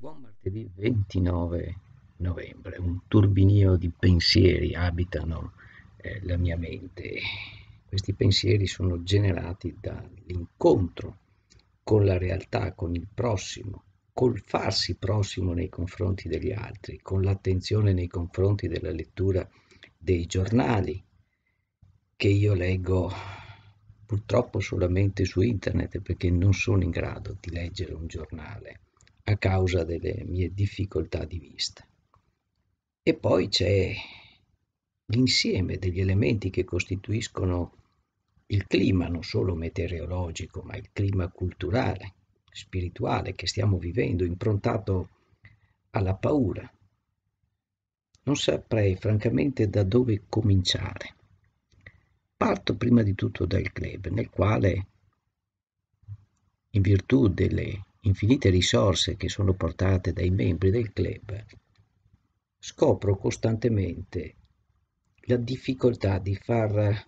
Buon martedì 29 novembre, un turbinio di pensieri abitano eh, la mia mente. Questi pensieri sono generati dall'incontro con la realtà, con il prossimo, col farsi prossimo nei confronti degli altri, con l'attenzione nei confronti della lettura dei giornali che io leggo purtroppo solamente su internet perché non sono in grado di leggere un giornale a causa delle mie difficoltà di vista. E poi c'è l'insieme degli elementi che costituiscono il clima non solo meteorologico, ma il clima culturale, spirituale che stiamo vivendo, improntato alla paura. Non saprei francamente da dove cominciare. Parto prima di tutto dal club, nel quale, in virtù delle infinite risorse che sono portate dai membri del club, scopro costantemente la difficoltà di far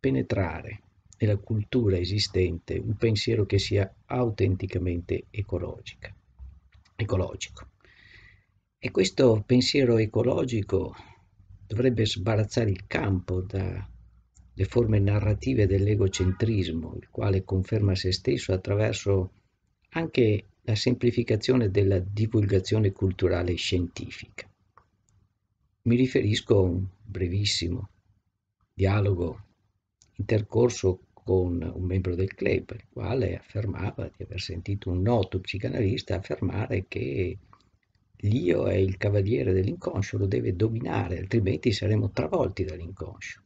penetrare nella cultura esistente un pensiero che sia autenticamente ecologico. E questo pensiero ecologico dovrebbe sbarazzare il campo dalle forme narrative dell'egocentrismo, il quale conferma se stesso attraverso anche la semplificazione della divulgazione culturale scientifica. Mi riferisco a un brevissimo dialogo intercorso con un membro del club, il quale affermava di aver sentito un noto psicanalista affermare che l'io è il cavaliere dell'inconscio, lo deve dominare, altrimenti saremo travolti dall'inconscio.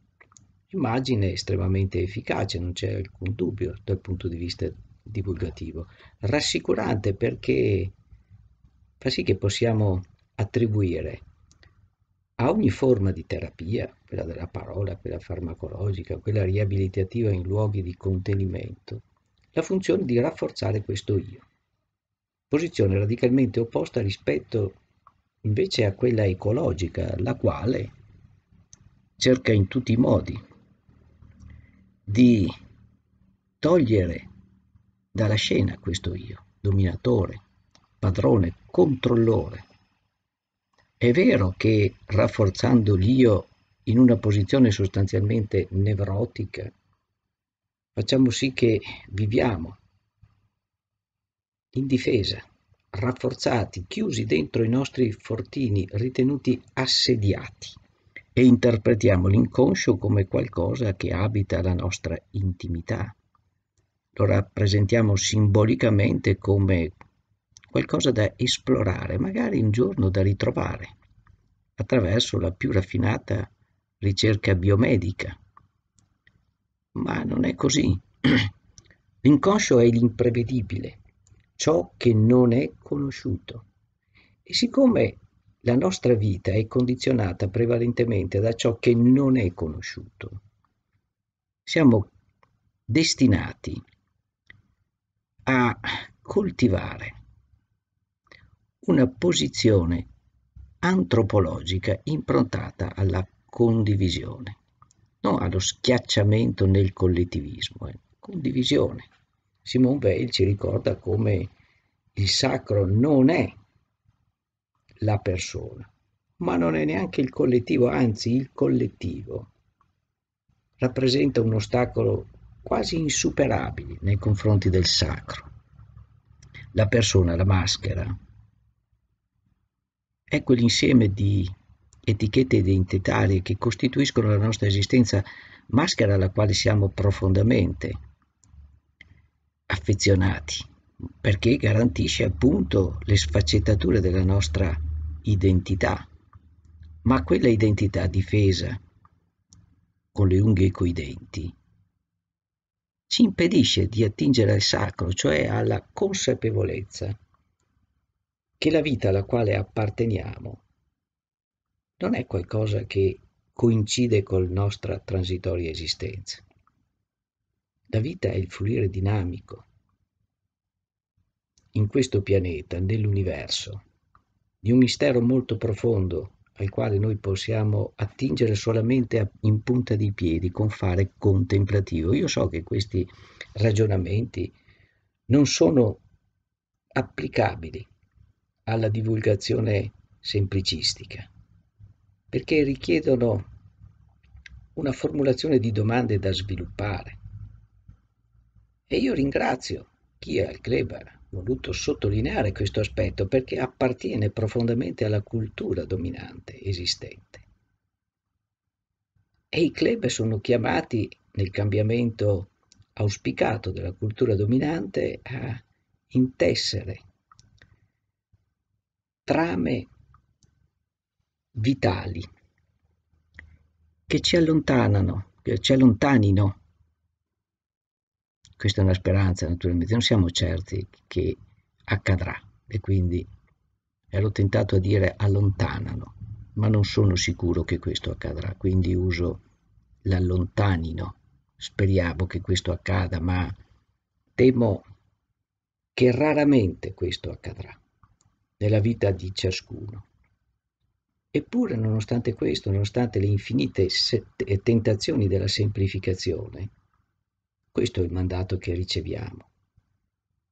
Immagine estremamente efficace, non c'è alcun dubbio dal punto di vista divulgativo, rassicurante perché fa sì che possiamo attribuire a ogni forma di terapia, quella della parola, quella farmacologica, quella riabilitativa in luoghi di contenimento, la funzione di rafforzare questo io. Posizione radicalmente opposta rispetto invece a quella ecologica, la quale cerca in tutti i modi di togliere dalla scena questo io, dominatore, padrone, controllore. È vero che rafforzando l'io in una posizione sostanzialmente nevrotica, facciamo sì che viviamo in difesa, rafforzati, chiusi dentro i nostri fortini, ritenuti assediati e interpretiamo l'inconscio come qualcosa che abita la nostra intimità, lo rappresentiamo simbolicamente come qualcosa da esplorare, magari un giorno da ritrovare, attraverso la più raffinata ricerca biomedica. Ma non è così. L'inconscio è l'imprevedibile, ciò che non è conosciuto. E siccome la nostra vita è condizionata prevalentemente da ciò che non è conosciuto, siamo destinati a coltivare una posizione antropologica improntata alla condivisione, non allo schiacciamento nel collettivismo, eh. condivisione. Simone Weil ci ricorda come il sacro non è la persona, ma non è neanche il collettivo, anzi il collettivo rappresenta un ostacolo quasi insuperabili nei confronti del sacro. La persona, la maschera. è quell'insieme di etichette identitarie che costituiscono la nostra esistenza, maschera alla quale siamo profondamente affezionati, perché garantisce appunto le sfaccettature della nostra identità, ma quella identità difesa con le unghie e coi denti ci impedisce di attingere al sacro, cioè alla consapevolezza che la vita alla quale apparteniamo non è qualcosa che coincide con la nostra transitoria esistenza. La vita è il fluire dinamico in questo pianeta, nell'universo, di un mistero molto profondo al quale noi possiamo attingere solamente in punta di piedi con fare contemplativo. Io so che questi ragionamenti non sono applicabili alla divulgazione semplicistica, perché richiedono una formulazione di domande da sviluppare. E io ringrazio chi è al Kleber, voluto sottolineare questo aspetto perché appartiene profondamente alla cultura dominante esistente. E i club sono chiamati, nel cambiamento auspicato della cultura dominante, a intessere trame vitali che ci allontanano, che ci allontanino questa è una speranza, naturalmente, non siamo certi che accadrà e quindi ero tentato a dire allontanano, ma non sono sicuro che questo accadrà, quindi uso l'allontanino. Speriamo che questo accada, ma temo che raramente questo accadrà nella vita di ciascuno. Eppure, nonostante questo, nonostante le infinite tentazioni della semplificazione, questo è il mandato che riceviamo.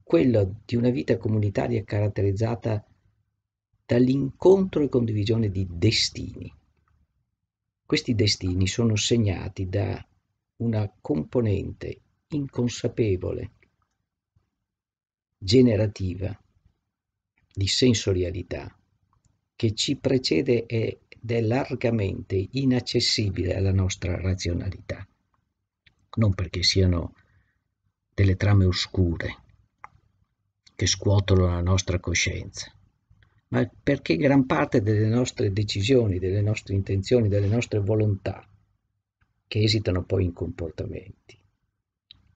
Quello di una vita comunitaria caratterizzata dall'incontro e condivisione di destini. Questi destini sono segnati da una componente inconsapevole, generativa, di sensorialità che ci precede ed è largamente inaccessibile alla nostra razionalità non perché siano delle trame oscure che scuotono la nostra coscienza, ma perché gran parte delle nostre decisioni, delle nostre intenzioni, delle nostre volontà, che esitano poi in comportamenti,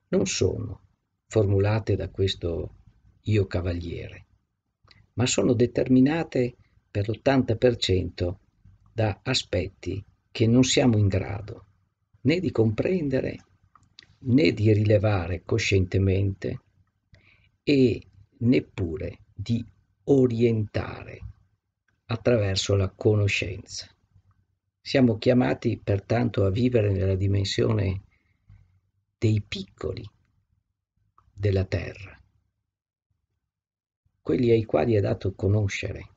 non sono formulate da questo io cavaliere, ma sono determinate per l'80% da aspetti che non siamo in grado né di comprendere né di rilevare coscientemente e neppure di orientare attraverso la conoscenza. Siamo chiamati pertanto a vivere nella dimensione dei piccoli della terra, quelli ai quali è dato conoscere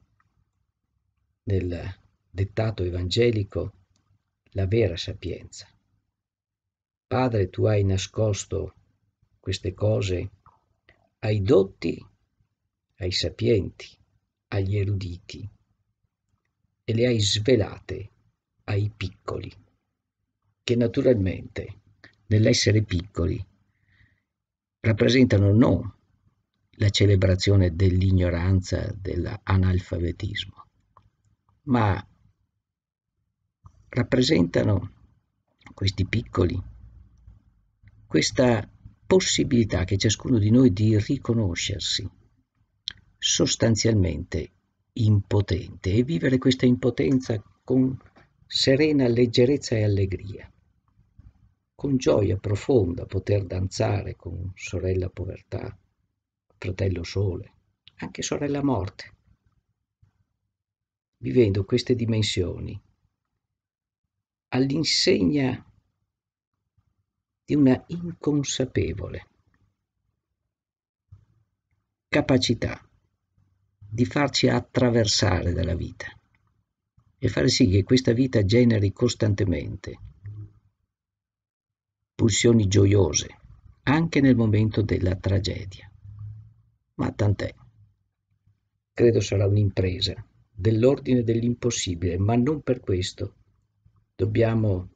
nel dettato evangelico la vera sapienza. Padre, tu hai nascosto queste cose ai dotti, ai sapienti, agli eruditi e le hai svelate ai piccoli, che naturalmente nell'essere piccoli rappresentano non la celebrazione dell'ignoranza, dell'analfabetismo, ma rappresentano questi piccoli questa possibilità che ciascuno di noi di riconoscersi sostanzialmente impotente e vivere questa impotenza con serena leggerezza e allegria, con gioia profonda poter danzare con sorella povertà, fratello sole, anche sorella morte, vivendo queste dimensioni all'insegna di una inconsapevole capacità di farci attraversare dalla vita e fare sì che questa vita generi costantemente pulsioni gioiose anche nel momento della tragedia. Ma tant'è. Credo sarà un'impresa dell'ordine dell'impossibile, ma non per questo dobbiamo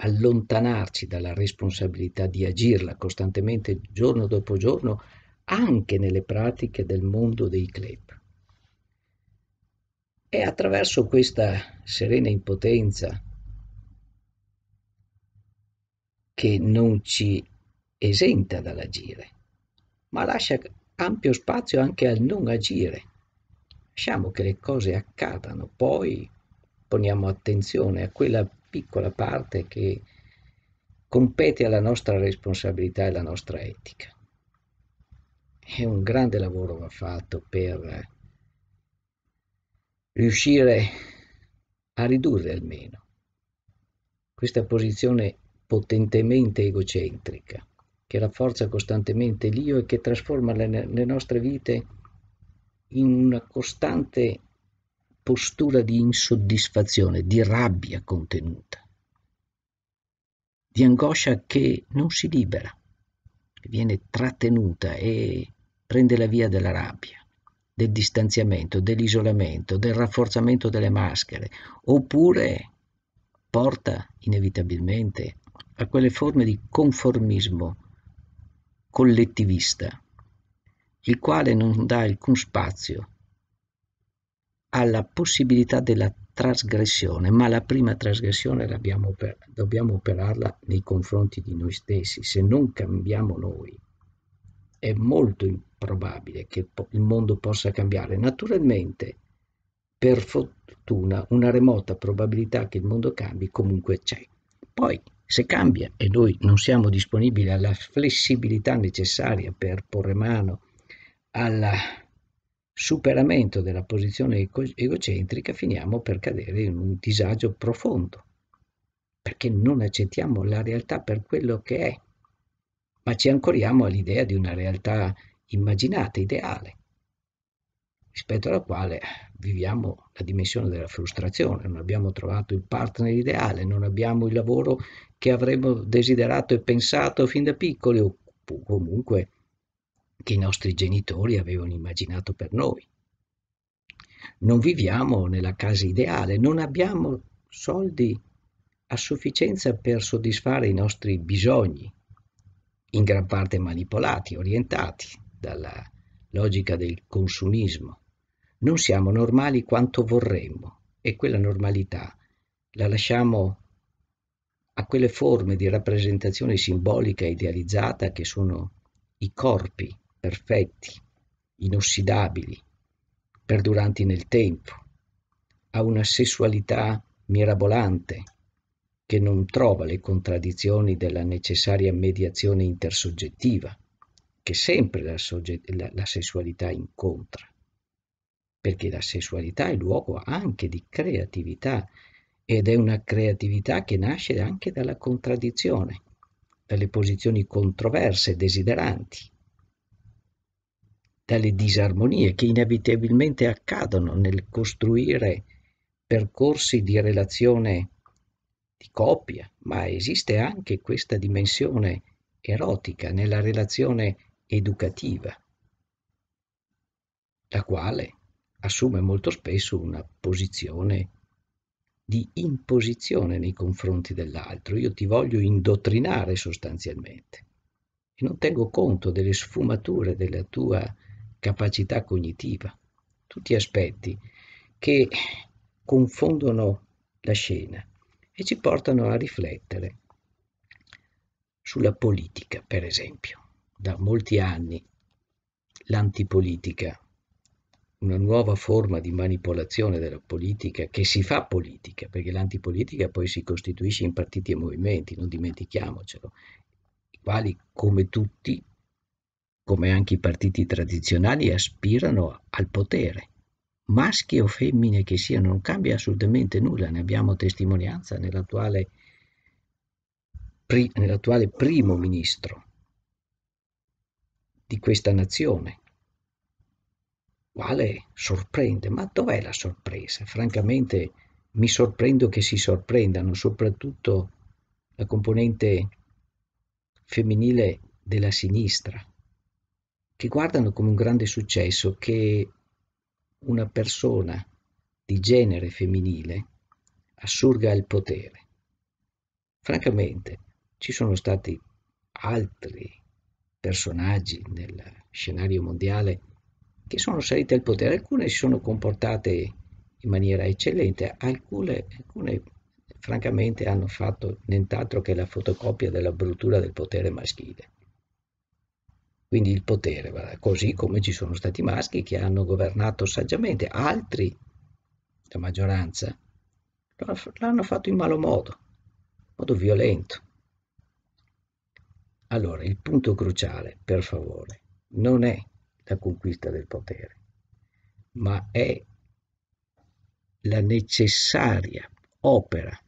allontanarci dalla responsabilità di agirla costantemente giorno dopo giorno anche nelle pratiche del mondo dei club. E attraverso questa serena impotenza che non ci esenta dall'agire, ma lascia ampio spazio anche al non agire. Lasciamo che le cose accadano, poi poniamo attenzione a quella piccola parte che compete alla nostra responsabilità e alla nostra etica. È un grande lavoro va fatto per riuscire a ridurre almeno questa posizione potentemente egocentrica che rafforza costantemente l'io e che trasforma le, le nostre vite in una costante postura di insoddisfazione, di rabbia contenuta, di angoscia che non si libera, che viene trattenuta e prende la via della rabbia, del distanziamento, dell'isolamento, del rafforzamento delle maschere, oppure porta inevitabilmente a quelle forme di conformismo collettivista, il quale non dà alcun spazio alla possibilità della trasgressione, ma la prima trasgressione oper- dobbiamo operarla nei confronti di noi stessi. Se non cambiamo noi, è molto improbabile che po- il mondo possa cambiare. Naturalmente, per fortuna, una remota probabilità che il mondo cambi comunque c'è. Poi, se cambia e noi non siamo disponibili alla flessibilità necessaria per porre mano alla superamento della posizione egocentrica finiamo per cadere in un disagio profondo, perché non accettiamo la realtà per quello che è, ma ci ancoriamo all'idea di una realtà immaginata, ideale, rispetto alla quale viviamo la dimensione della frustrazione, non abbiamo trovato il partner ideale, non abbiamo il lavoro che avremmo desiderato e pensato fin da piccoli o comunque che i nostri genitori avevano immaginato per noi. Non viviamo nella casa ideale, non abbiamo soldi a sufficienza per soddisfare i nostri bisogni, in gran parte manipolati, orientati dalla logica del consumismo. Non siamo normali quanto vorremmo e quella normalità la lasciamo a quelle forme di rappresentazione simbolica idealizzata che sono i corpi perfetti, inossidabili, perduranti nel tempo, a una sessualità mirabolante che non trova le contraddizioni della necessaria mediazione intersoggettiva che sempre la, sogget- la, la sessualità incontra, perché la sessualità è luogo anche di creatività ed è una creatività che nasce anche dalla contraddizione, dalle posizioni controverse e desideranti dalle disarmonie che inevitabilmente accadono nel costruire percorsi di relazione di coppia, ma esiste anche questa dimensione erotica nella relazione educativa, la quale assume molto spesso una posizione di imposizione nei confronti dell'altro, io ti voglio indottrinare sostanzialmente e non tengo conto delle sfumature della tua capacità cognitiva, tutti aspetti che confondono la scena e ci portano a riflettere sulla politica, per esempio. Da molti anni l'antipolitica, una nuova forma di manipolazione della politica che si fa politica, perché l'antipolitica poi si costituisce in partiti e movimenti, non dimentichiamocelo, i quali come tutti come anche i partiti tradizionali, aspirano al potere. Maschi o femmine che siano, non cambia assolutamente nulla, ne abbiamo testimonianza nell'attuale, pri, nell'attuale primo ministro di questa nazione, quale sorprende, ma dov'è la sorpresa? Francamente mi sorprendo che si sorprendano, soprattutto la componente femminile della sinistra, che guardano come un grande successo che una persona di genere femminile assurga il potere. Francamente, ci sono stati altri personaggi nel scenario mondiale che sono saliti al potere, alcune si sono comportate in maniera eccellente, alcune, alcune francamente hanno fatto nient'altro che la fotocopia della bruttura del potere maschile quindi il potere, così come ci sono stati maschi che hanno governato saggiamente, altri, la maggioranza, l'hanno fatto in malo modo, in modo violento. Allora, il punto cruciale, per favore, non è la conquista del potere, ma è la necessaria opera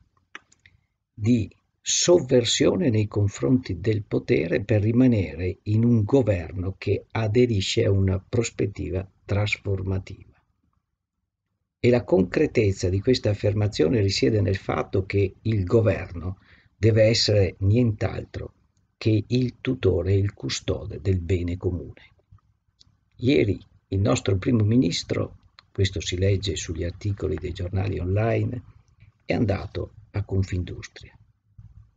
di sovversione nei confronti del potere per rimanere in un governo che aderisce a una prospettiva trasformativa. E la concretezza di questa affermazione risiede nel fatto che il governo deve essere nient'altro che il tutore e il custode del bene comune. Ieri il nostro primo ministro, questo si legge sugli articoli dei giornali online, è andato a Confindustria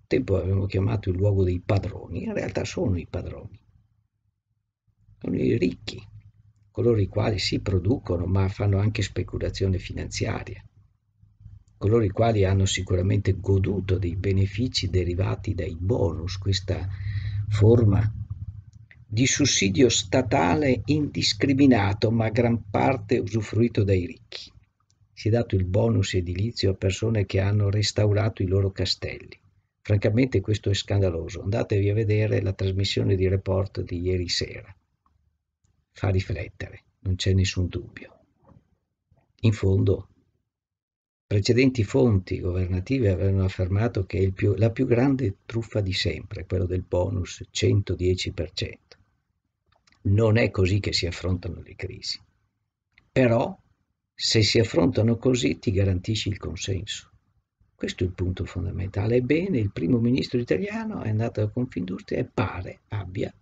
tempo avevamo chiamato il luogo dei padroni, in realtà sono i padroni, sono i ricchi, coloro i quali si producono ma fanno anche speculazione finanziaria, coloro i quali hanno sicuramente goduto dei benefici derivati dai bonus, questa forma di sussidio statale indiscriminato ma gran parte usufruito dai ricchi. Si è dato il bonus edilizio a persone che hanno restaurato i loro castelli Francamente questo è scandaloso. Andatevi a vedere la trasmissione di report di ieri sera. Fa riflettere, non c'è nessun dubbio. In fondo, precedenti fonti governative avevano affermato che più, la più grande truffa di sempre, quello del bonus 110%. Non è così che si affrontano le crisi. Però, se si affrontano così, ti garantisci il consenso questo è il punto fondamentale. Ebbene, il primo ministro italiano è andato a Confindustria e pare abbia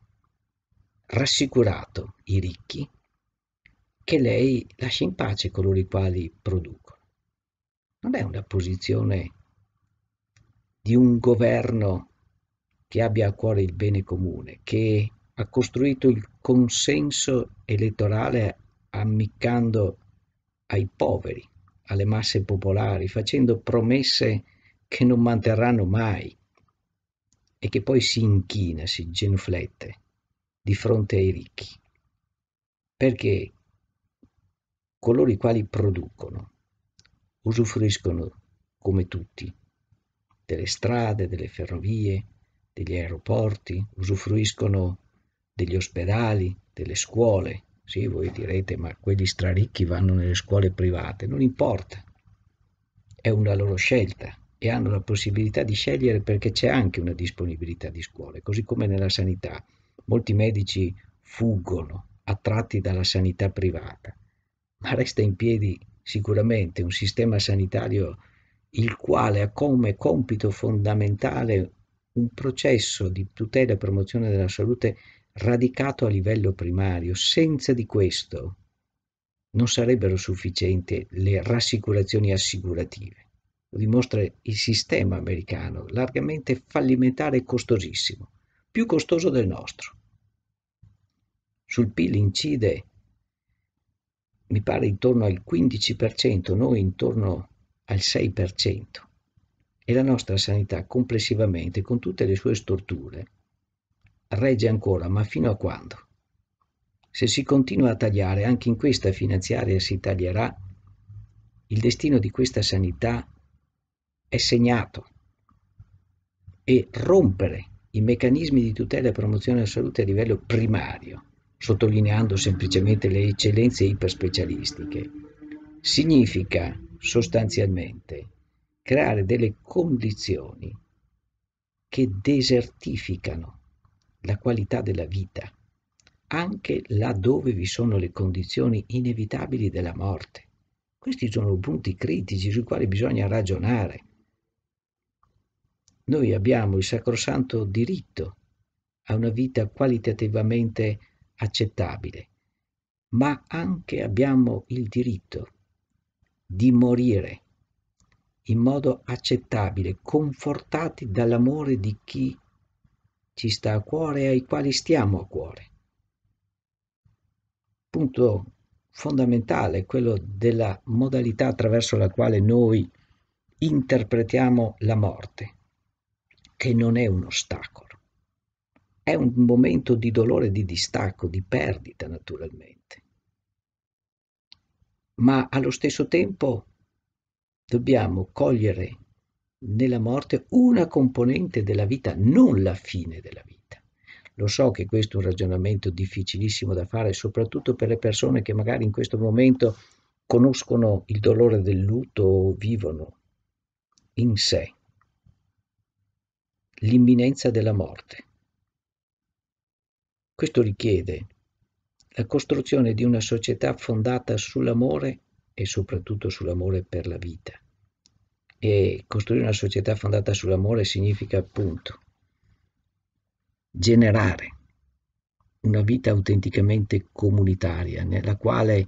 rassicurato i ricchi che lei lascia in pace coloro i quali producono. Non è una posizione di un governo che abbia a cuore il bene comune, che ha costruito il consenso elettorale ammiccando ai poveri, alle masse popolari facendo promesse che non manterranno mai e che poi si inchina, si genuflette di fronte ai ricchi, perché coloro i quali producono usufruiscono come tutti delle strade, delle ferrovie, degli aeroporti, usufruiscono degli ospedali, delle scuole, sì, voi direte, ma quegli straricchi vanno nelle scuole private, non importa, è una loro scelta e hanno la possibilità di scegliere perché c'è anche una disponibilità di scuole, così come nella sanità. Molti medici fuggono attratti dalla sanità privata, ma resta in piedi sicuramente un sistema sanitario il quale ha come compito fondamentale un processo di tutela e promozione della salute radicato a livello primario. Senza di questo non sarebbero sufficienti le rassicurazioni assicurative. Lo dimostra il sistema americano, largamente fallimentare e costosissimo, più costoso del nostro. Sul PIL incide, mi pare, intorno al 15%, noi intorno al 6%. E la nostra sanità complessivamente, con tutte le sue storture, regge ancora, ma fino a quando? Se si continua a tagliare, anche in questa finanziaria si taglierà, il destino di questa sanità è segnato e rompere i meccanismi di tutela e promozione della salute a livello primario, sottolineando semplicemente le eccellenze iperspecialistiche, significa sostanzialmente creare delle condizioni che desertificano la qualità della vita, anche laddove vi sono le condizioni inevitabili della morte. Questi sono punti critici sui quali bisogna ragionare. Noi abbiamo il sacrosanto diritto a una vita qualitativamente accettabile, ma anche abbiamo il diritto di morire in modo accettabile, confortati dall'amore di chi ci sta a cuore e ai quali stiamo a cuore. Punto fondamentale è quello della modalità attraverso la quale noi interpretiamo la morte, che non è un ostacolo, è un momento di dolore, di distacco, di perdita naturalmente. Ma allo stesso tempo dobbiamo cogliere nella morte una componente della vita, non la fine della vita. Lo so che questo è un ragionamento difficilissimo da fare, soprattutto per le persone che magari in questo momento conoscono il dolore del lutto o vivono in sé l'imminenza della morte. Questo richiede la costruzione di una società fondata sull'amore e soprattutto sull'amore per la vita e costruire una società fondata sull'amore significa appunto generare una vita autenticamente comunitaria nella quale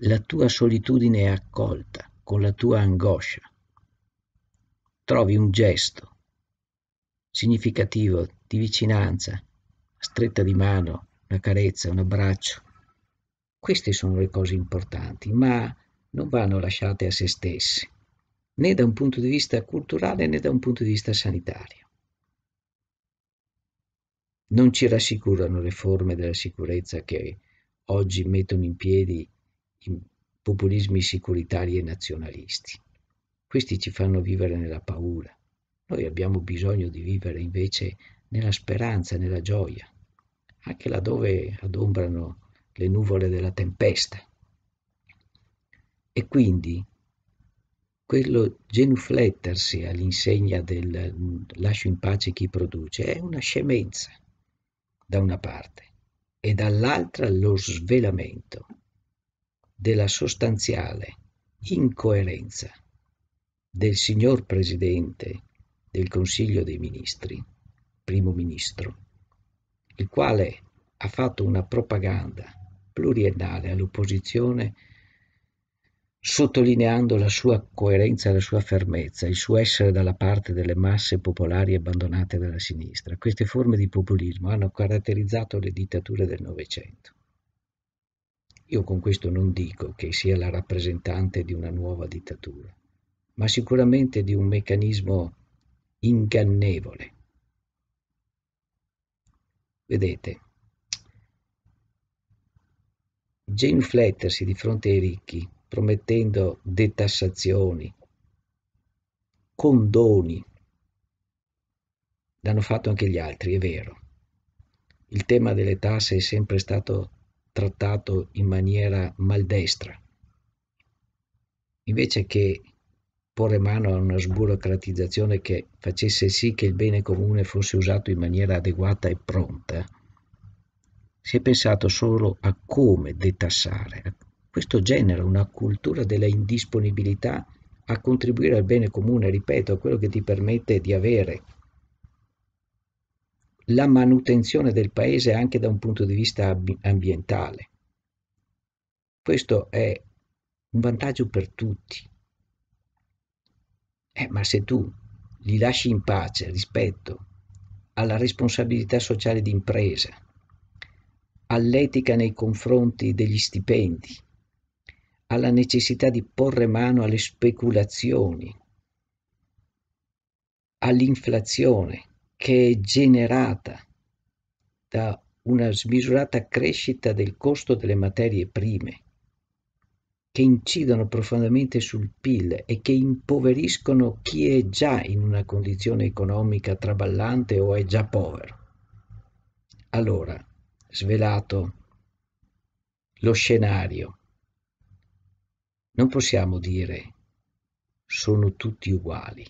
la tua solitudine è accolta con la tua angoscia. Trovi un gesto significativo di vicinanza, stretta di mano, una carezza, un abbraccio. Queste sono le cose importanti, ma non vanno lasciate a se stesse né da un punto di vista culturale né da un punto di vista sanitario. Non ci rassicurano le forme della sicurezza che oggi mettono in piedi i populismi sicuritari e nazionalisti. Questi ci fanno vivere nella paura. Noi abbiamo bisogno di vivere invece nella speranza, nella gioia, anche laddove adombrano le nuvole della tempesta. E quindi quello genuflettersi all'insegna del lascio in pace chi produce è una scemenza da una parte e dall'altra lo svelamento della sostanziale incoerenza del signor Presidente del Consiglio dei Ministri, primo ministro, il quale ha fatto una propaganda pluriennale all'opposizione sottolineando la sua coerenza, la sua fermezza, il suo essere dalla parte delle masse popolari abbandonate dalla sinistra. Queste forme di populismo hanno caratterizzato le dittature del Novecento. Io con questo non dico che sia la rappresentante di una nuova dittatura, ma sicuramente di un meccanismo ingannevole. Vedete, genuflettersi di fronte ai ricchi promettendo detassazioni, condoni. L'hanno fatto anche gli altri, è vero. Il tema delle tasse è sempre stato trattato in maniera maldestra. Invece che porre mano a una sburocratizzazione che facesse sì che il bene comune fosse usato in maniera adeguata e pronta, si è pensato solo a come detassare, questo genera una cultura della indisponibilità a contribuire al bene comune, ripeto, a quello che ti permette di avere la manutenzione del paese anche da un punto di vista ambientale. Questo è un vantaggio per tutti. Eh, ma se tu li lasci in pace rispetto alla responsabilità sociale d'impresa, all'etica nei confronti degli stipendi, alla necessità di porre mano alle speculazioni, all'inflazione che è generata da una smisurata crescita del costo delle materie prime, che incidono profondamente sul PIL e che impoveriscono chi è già in una condizione economica traballante o è già povero. Allora, svelato lo scenario non possiamo dire sono tutti uguali.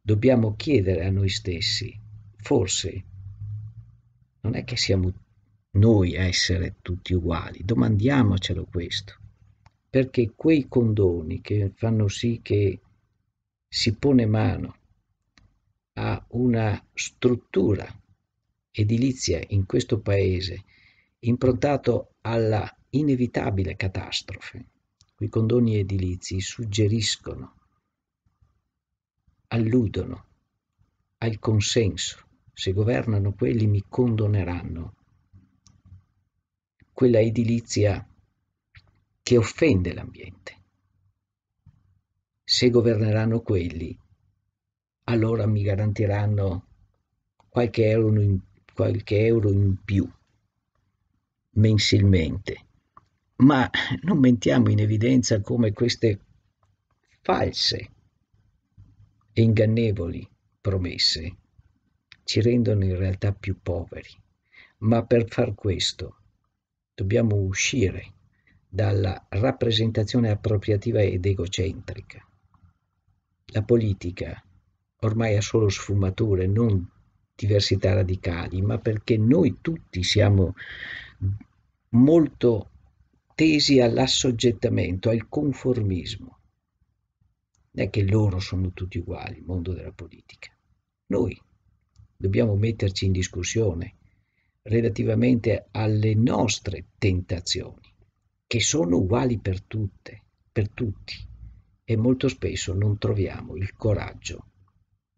Dobbiamo chiedere a noi stessi, forse non è che siamo noi a essere tutti uguali, domandiamocelo questo, perché quei condoni che fanno sì che si pone mano a una struttura edilizia in questo paese improntato alla inevitabile catastrofe, i condoni edilizi suggeriscono, alludono al consenso. Se governano quelli mi condoneranno. Quella edilizia che offende l'ambiente. Se governeranno quelli, allora mi garantiranno qualche euro in, qualche euro in più mensilmente ma non mettiamo in evidenza come queste false e ingannevoli promesse ci rendono in realtà più poveri. Ma per far questo dobbiamo uscire dalla rappresentazione appropriativa ed egocentrica. La politica ormai ha solo sfumature, non diversità radicali, ma perché noi tutti siamo molto tesi all'assoggettamento, al conformismo. Non è che loro sono tutti uguali, il mondo della politica. Noi dobbiamo metterci in discussione relativamente alle nostre tentazioni, che sono uguali per tutte, per tutti, e molto spesso non troviamo il coraggio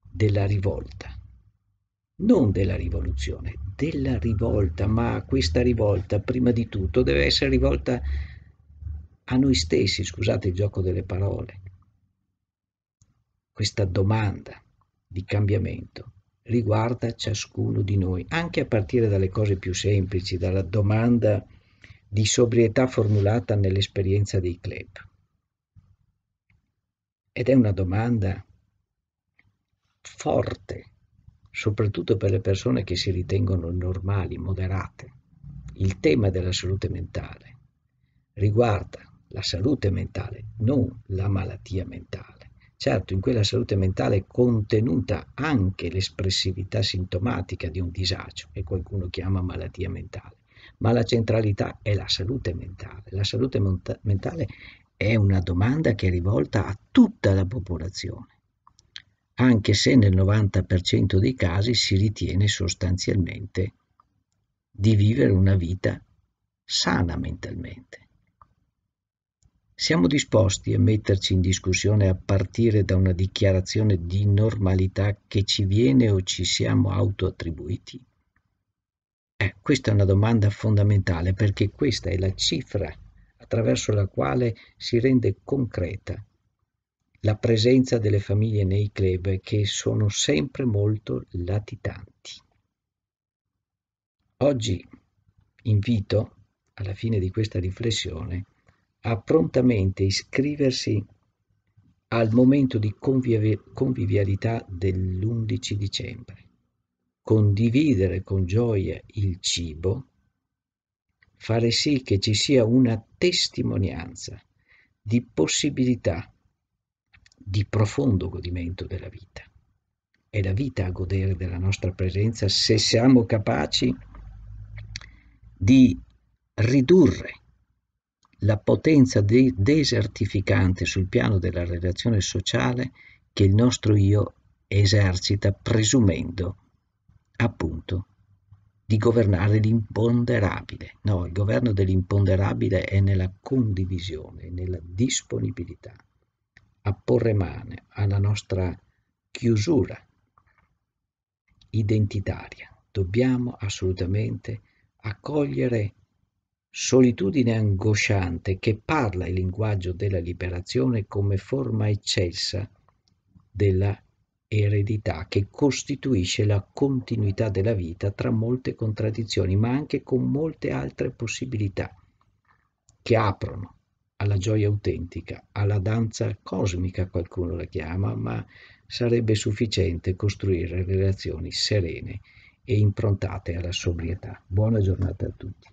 della rivolta non della rivoluzione, della rivolta, ma questa rivolta prima di tutto deve essere rivolta a noi stessi, scusate il gioco delle parole, questa domanda di cambiamento riguarda ciascuno di noi, anche a partire dalle cose più semplici, dalla domanda di sobrietà formulata nell'esperienza dei club. Ed è una domanda forte, soprattutto per le persone che si ritengono normali, moderate. Il tema della salute mentale riguarda la salute mentale, non la malattia mentale. Certo, in quella salute mentale è contenuta anche l'espressività sintomatica di un disagio, che qualcuno chiama malattia mentale, ma la centralità è la salute mentale. La salute mentale è una domanda che è rivolta a tutta la popolazione anche se nel 90% dei casi si ritiene sostanzialmente di vivere una vita sana mentalmente. Siamo disposti a metterci in discussione a partire da una dichiarazione di normalità che ci viene o ci siamo autoattribuiti? Eh, questa è una domanda fondamentale perché questa è la cifra attraverso la quale si rende concreta la presenza delle famiglie nei club che sono sempre molto latitanti. Oggi invito, alla fine di questa riflessione, a prontamente iscriversi al momento di convivialità dell'11 dicembre, condividere con gioia il cibo, fare sì che ci sia una testimonianza di possibilità di profondo godimento della vita. È la vita a godere della nostra presenza se siamo capaci di ridurre la potenza de- desertificante sul piano della relazione sociale che il nostro io esercita presumendo appunto di governare l'imponderabile. No, il governo dell'imponderabile è nella condivisione, nella disponibilità a porre mano alla nostra chiusura identitaria. Dobbiamo assolutamente accogliere solitudine angosciante che parla il linguaggio della liberazione come forma eccessa della eredità che costituisce la continuità della vita tra molte contraddizioni, ma anche con molte altre possibilità che aprono alla gioia autentica, alla danza cosmica qualcuno la chiama, ma sarebbe sufficiente costruire relazioni serene e improntate alla sobrietà. Buona giornata a tutti.